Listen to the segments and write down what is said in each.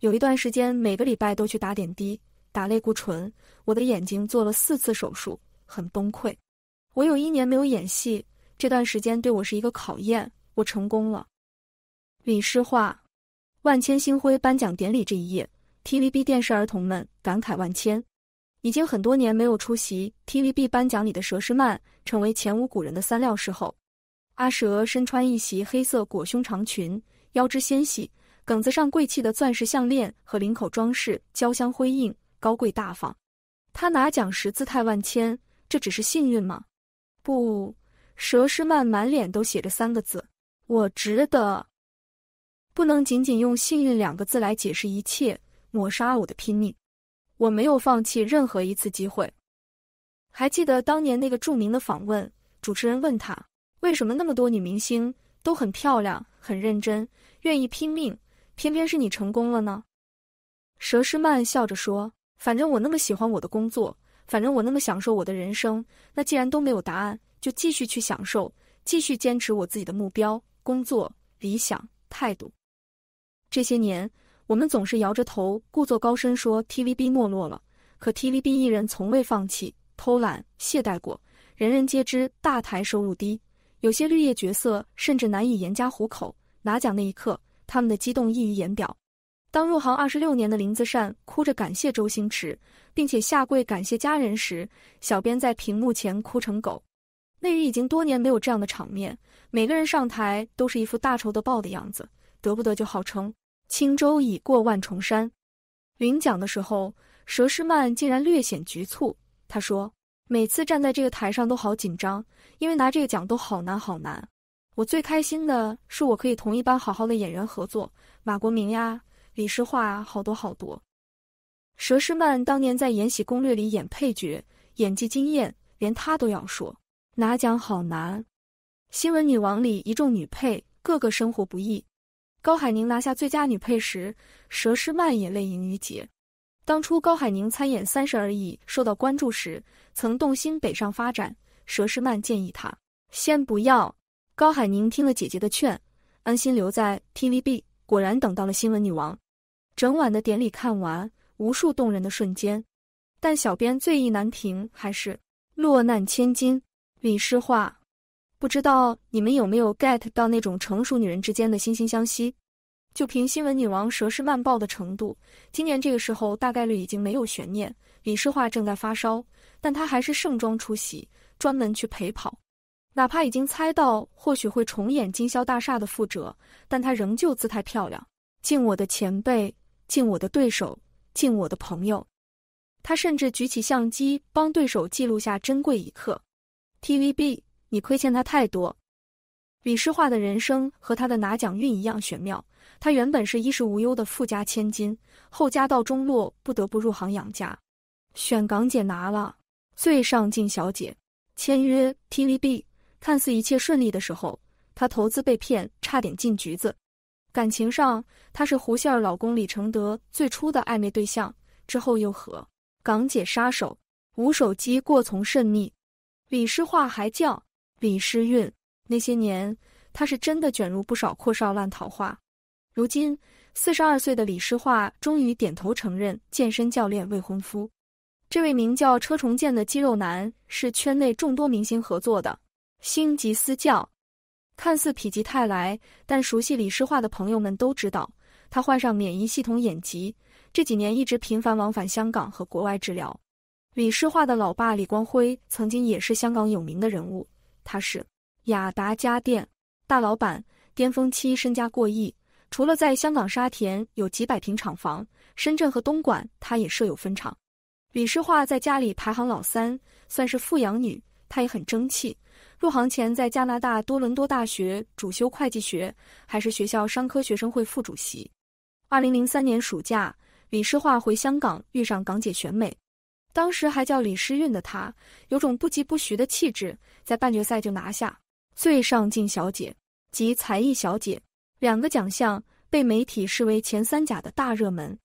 有一段时间，每个礼拜都去打点滴，打类固醇。我的眼睛做了四次手术，很崩溃。我有一年没有演戏，这段时间对我是一个考验，我成功了。李诗画，《万千星辉颁奖典礼》这一夜，TVB 电视儿童们感慨万千。已经很多年没有出席 TVB 颁奖礼的佘诗曼，成为前无古人的三料时后。阿蛇身穿一袭黑色裹胸长裙，腰肢纤细。梗子上贵气的钻石项链和领口装饰交相辉映，高贵大方。他拿奖时姿态万千，这只是幸运吗？不，佘诗曼满脸都写着三个字：我值得。不能仅仅用“幸运”两个字来解释一切，抹杀我的拼命。我没有放弃任何一次机会。还记得当年那个著名的访问？主持人问他：为什么那么多女明星都很漂亮、很认真，愿意拼命？偏偏是你成功了呢，佘诗曼笑着说：“反正我那么喜欢我的工作，反正我那么享受我的人生。那既然都没有答案，就继续去享受，继续坚持我自己的目标、工作、理想、态度。这些年，我们总是摇着头，故作高深说 TVB 没落了，可 TVB 艺人从未放弃、偷懒、懈怠过。人人皆知大台收入低，有些绿叶角色甚至难以养家糊口。拿奖那一刻。”他们的激动溢于言表。当入行二十六年的林子善哭着感谢周星驰，并且下跪感谢家人时，小编在屏幕前哭成狗。内娱已经多年没有这样的场面，每个人上台都是一副大仇得报的样子，得不得就号称轻舟已过万重山。领奖的时候，佘诗曼竟然略显局促。他说：“每次站在这个台上都好紧张，因为拿这个奖都好难好难。”我最开心的是，我可以同一班好好的演员合作，马国明呀、李诗画，好多好多。佘诗曼当年在《延禧攻略》里演配角，演技惊艳，连她都要说拿奖好难。《新闻女王》里一众女配，个个生活不易。高海宁拿下最佳女配时，佘诗曼也泪盈于睫。当初高海宁参演《三十而已》受到关注时，曾动心北上发展，佘诗曼建议她先不要。高海宁听了姐姐的劝，安心留在 TVB。果然等到了新闻女王，整晚的典礼看完，无数动人的瞬间。但小编最意难平还是落难千金李诗画，不知道你们有没有 get 到那种成熟女人之间的惺惺相惜？就凭新闻女王佘诗曼爆的程度，今年这个时候大概率已经没有悬念。李诗画正在发烧，但她还是盛装出席，专门去陪跑。哪怕已经猜到或许会重演金宵大厦的覆辙，但他仍旧姿态漂亮。敬我的前辈，敬我的对手，敬我的朋友。他甚至举起相机帮对手记录下珍贵一刻。TVB，你亏欠他太多。李诗画的人生和他的拿奖运一样玄妙。他原本是衣食无忧的富家千金，后家道中落，不得不入行养家。选港姐拿了最上镜小姐，签约 TVB。看似一切顺利的时候，他投资被骗，差点进局子。感情上，他是胡杏儿老公李承德最初的暧昧对象，之后又和港姐杀手吴手机过从甚密。李诗画还叫李诗韵，那些年他是真的卷入不少阔少烂桃花。如今四十二岁的李诗画终于点头承认健身教练未婚夫，这位名叫车重建的肌肉男是圈内众多明星合作的。星级私教看似否极泰来，但熟悉李诗画的朋友们都知道，他患上免疫系统眼疾，这几年一直频繁往返香港和国外治疗。李诗画的老爸李光辉曾经也是香港有名的人物，他是雅达家电大老板，巅峰期身家过亿。除了在香港沙田有几百平厂房，深圳和东莞他也设有分厂。李诗画在家里排行老三，算是富养女，她也很争气。入行前，在加拿大多伦多大学主修会计学，还是学校商科学生会副主席。二零零三年暑假，李诗画回香港遇上港姐选美，当时还叫李诗韵的她，有种不疾不徐的气质，在半决赛就拿下最上镜小姐及才艺小姐两个奖项，被媒体视为前三甲的大热门。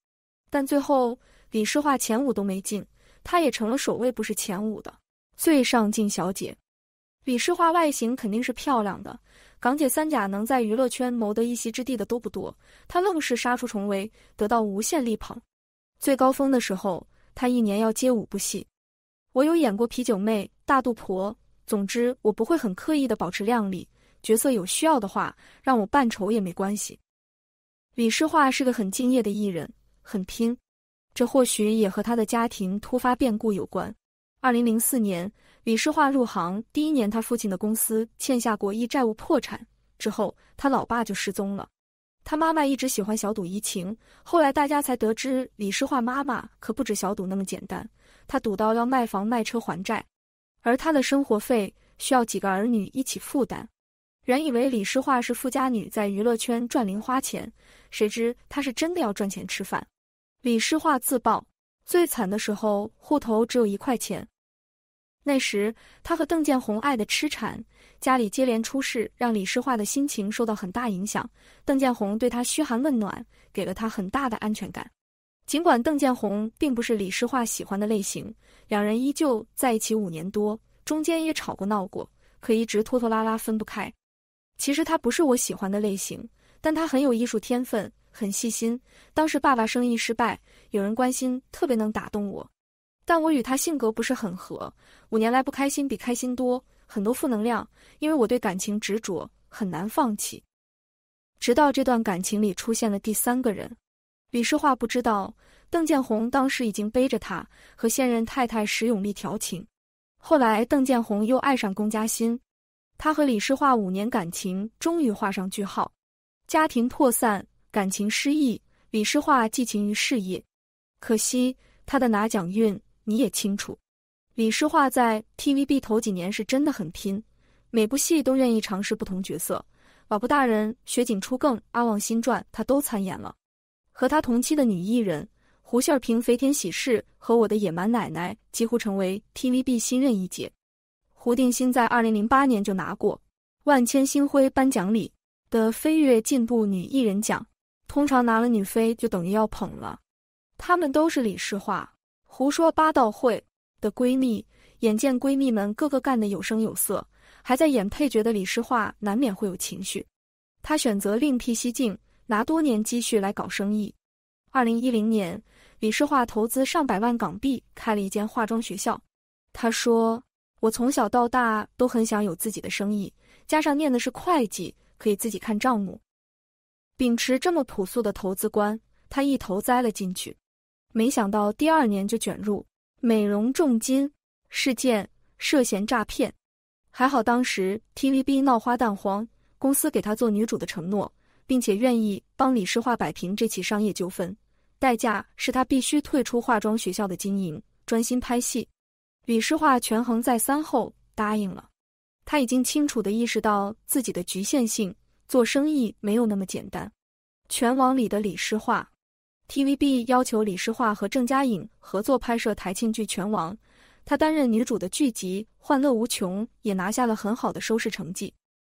但最后，李诗画前五都没进，她也成了首位不是前五的最上镜小姐。李诗画外形肯定是漂亮的，港姐三甲能在娱乐圈谋得一席之地的都不多，她愣是杀出重围，得到无限力捧。最高峰的时候，她一年要接五部戏。我有演过啤酒妹、大肚婆，总之我不会很刻意的保持靓丽，角色有需要的话，让我扮丑也没关系。李诗画是个很敬业的艺人，很拼，这或许也和她的家庭突发变故有关。二零零四年，李诗画入行第一年，他父亲的公司欠下国一债务破产之后，他老爸就失踪了。他妈妈一直喜欢小赌怡情，后来大家才得知李诗画妈妈可不止小赌那么简单，她赌到要卖房卖车还债，而她的生活费需要几个儿女一起负担。原以为李诗画是富家女在娱乐圈赚零花钱，谁知她是真的要赚钱吃饭。李诗画自曝。最惨的时候，户头只有一块钱。那时，他和邓建红爱的痴缠，家里接连出事，让李诗化的心情受到很大影响。邓建红对他嘘寒问暖，给了他很大的安全感。尽管邓建红并不是李诗化喜欢的类型，两人依旧在一起五年多，中间也吵过闹过，可一直拖拖拉拉分不开。其实他不是我喜欢的类型，但他很有艺术天分，很细心。当时爸爸生意失败。有人关心，特别能打动我，但我与他性格不是很合。五年来不开心比开心多很多负能量，因为我对感情执着，很难放弃。直到这段感情里出现了第三个人，李诗画不知道，邓建宏当时已经背着他和现任太太石永丽调情。后来邓建宏又爱上龚嘉欣，他和李诗画五年感情终于画上句号，家庭破散，感情失意。李诗画寄情于事业。可惜他的拿奖运你也清楚，李诗画在 TVB 头几年是真的很拼，每部戏都愿意尝试不同角色，老婆大人、雪景初更、阿旺新传他都参演了。和他同期的女艺人胡杏儿凭《肥田喜事》和《我的野蛮奶奶》几乎成为 TVB 新任一姐。胡定欣在二零零八年就拿过万千星辉颁奖礼的飞跃进步女艺人奖，通常拿了女飞就等于要捧了。她们都是李诗画胡说八道会的闺蜜，眼见闺蜜们个个干的有声有色，还在演配角的李诗画难免会有情绪。她选择另辟蹊径，拿多年积蓄来搞生意。二零一零年，李世华投资上百万港币开了一间化妆学校。她说：“我从小到大都很想有自己的生意，加上念的是会计，可以自己看账目。”秉持这么朴素的投资观，他一头栽了进去。没想到第二年就卷入美容重金事件，涉嫌诈骗。还好当时 TVB 闹花旦荒，公司给她做女主的承诺，并且愿意帮李诗画摆平这起商业纠纷，代价是他必须退出化妆学校的经营，专心拍戏。李诗画权衡再三后答应了。他已经清楚的意识到自己的局限性，做生意没有那么简单。全网里的李诗画。TVB 要求李诗画和郑嘉颖合作拍摄台庆剧《拳王》，她担任女主的剧集《欢乐无穷》也拿下了很好的收视成绩。